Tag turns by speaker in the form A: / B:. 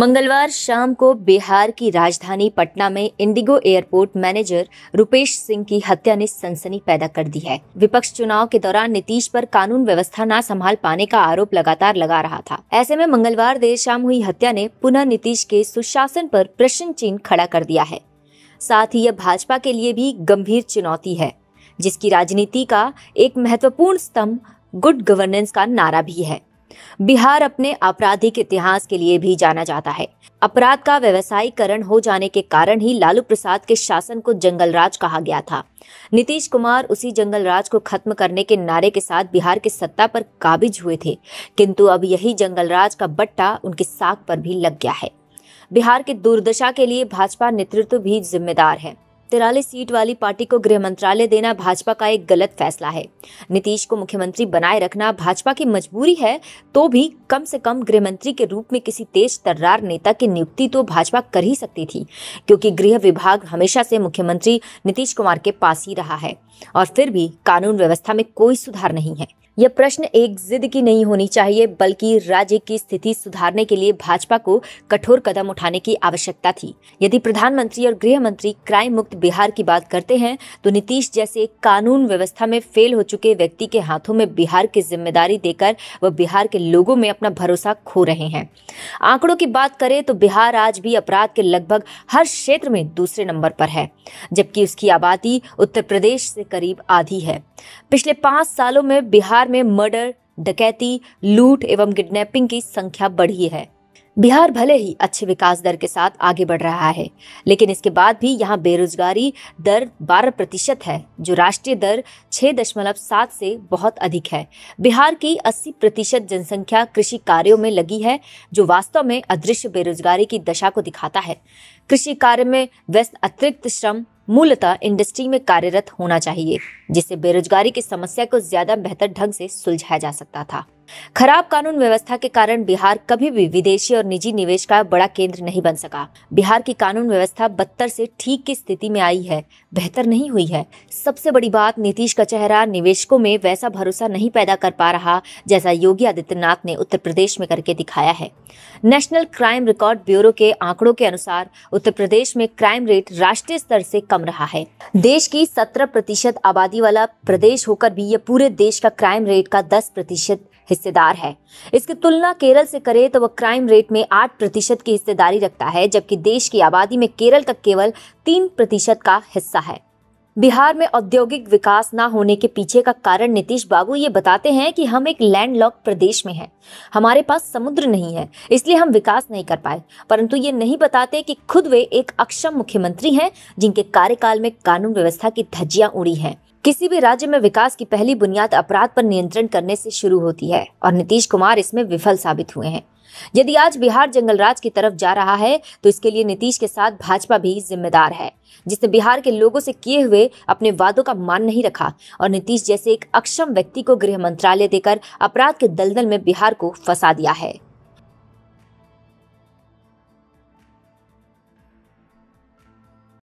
A: मंगलवार शाम को बिहार की राजधानी पटना में IndiGo airport manager Rupesh Singh की हत्या ने सनसनी पैदा कर दी है विपक्ष चुनाव के दौरान नीतीश पर कानून व्यवस्था न संभाल पाने का आरोप लगातार लगा रहा था ऐसे में मंगलवार देर शाम हुई हत्या ने पुनः नीतीश के सुशासन पर प्रश्न चिन्ह खड़ा कर दिया है साथ ही यह भाजपा के लिए भी गंभीर चुनौती है जिसकी राजनीति का एक महत्वपूर्ण स्तंभ गुड गवर्नेंस का नारा भी है बिहार अपने आपराधिक इतिहास के लिए भी जाना जाता है अपराध का व्यवसायीकरण हो जाने के कारण ही लालू प्रसाद के शासन को जंगलराज कहा गया था नीतीश कुमार उसी जंगलराज को खत्म करने के नारे के साथ बिहार के सत्ता पर काबिज हुए थे किंतु अब यही जंगलराज का बट्टा उनकी साख पर भी लग गया है बिहार की दुर्दशा के लिए भाजपा नेतृत्व भी जिम्मेदार है तिरालीस सीट वाली पार्टी को गृह मंत्रालय देना भाजपा का एक गलत फैसला है नीतीश को मुख्यमंत्री बनाए रखना भाजपा की मजबूरी है तो भी कम से कम गृह मंत्री के रूप में किसी तेज तर्रार नेता की नियुक्ति तो भाजपा कर ही सकती थी क्योंकि गृह विभाग हमेशा से मुख्यमंत्री नीतीश कुमार के पास ही रहा है और फिर भी कानून व्यवस्था में कोई सुधार नहीं है यह प्रश्न एक जिद की नहीं होनी चाहिए बल्कि राज्य की स्थिति सुधारने के लिए भाजपा को कठोर कदम उठाने की आवश्यकता थी यदि प्रधानमंत्री और गृह मंत्री क्राइम मुक्त बिहार की बात करते हैं तो नीतीश जैसे कानून व्यवस्था में फेल हो चुके व्यक्ति के हाथों में बिहार की जिम्मेदारी देकर वह बिहार के लोगों में अपना भरोसा खो रहे हैं आंकड़ों की बात करें तो बिहार आज भी अपराध के लगभग हर क्षेत्र में दूसरे नंबर पर है जबकि उसकी आबादी उत्तर प्रदेश से करीब आधी है पिछले पांच सालों में बिहार बिहार में मर्डर डकैती लूट एवं किडनैपिंग की संख्या बढ़ी है बिहार भले ही अच्छे विकास दर के साथ आगे बढ़ रहा है लेकिन इसके बाद भी यहाँ बेरोजगारी दर 12 प्रतिशत है जो राष्ट्रीय दर 6.7 से बहुत अधिक है बिहार की 80 प्रतिशत जनसंख्या कृषि कार्यों में लगी है जो वास्तव में अदृश्य बेरोजगारी की दशा को दिखाता है कृषि कार्य में व्यस्त अतिरिक्त श्रम मूलतः इंडस्ट्री में कार्यरत होना चाहिए जिससे बेरोजगारी की समस्या को ज्यादा बेहतर ढंग से सुलझाया जा सकता था खराब कानून व्यवस्था के कारण बिहार कभी भी विदेशी और निजी निवेश का बड़ा केंद्र नहीं बन सका बिहार की कानून व्यवस्था बदतर से ठीक की स्थिति में आई है बेहतर नहीं हुई है सबसे बड़ी बात नीतीश का चेहरा निवेशकों में वैसा भरोसा नहीं पैदा कर पा रहा जैसा योगी आदित्यनाथ ने उत्तर प्रदेश में करके दिखाया है नेशनल क्राइम रिकॉर्ड ब्यूरो के आंकड़ों के अनुसार उत्तर प्रदेश में क्राइम रेट राष्ट्रीय स्तर से कम रहा है देश की सत्रह प्रतिशत आबादी वाला प्रदेश होकर भी यह पूरे देश का क्राइम रेट का दस प्रतिशत हिस्सेदार है इसकी तुलना केरल से करें तो वह क्राइम रेट में आठ प्रतिशत की हिस्सेदारी रखता है जबकि देश की आबादी में केरल का केवल तीन प्रतिशत का हिस्सा है बिहार में औद्योगिक विकास ना होने के पीछे का कारण नीतीश बाबू ये बताते हैं कि हम एक लैंडलॉक प्रदेश में हैं हमारे पास समुद्र नहीं है इसलिए हम विकास नहीं कर पाए परंतु ये नहीं बताते कि खुद वे एक अक्षम मुख्यमंत्री हैं जिनके कार्यकाल में कानून व्यवस्था की धज्जियां उड़ी हैं किसी भी राज्य में विकास की पहली बुनियाद अपराध पर नियंत्रण करने से शुरू होती है और नीतीश कुमार इसमें विफल साबित हुए हैं यदि आज बिहार जंगलराज की तरफ जा रहा है तो इसके लिए नीतीश के साथ भाजपा भी जिम्मेदार है जिसने बिहार के लोगों से किए हुए अपने वादों का मान नहीं रखा और नीतीश जैसे एक अक्षम व्यक्ति को गृह मंत्रालय देकर अपराध के दलदल में बिहार को फंसा दिया है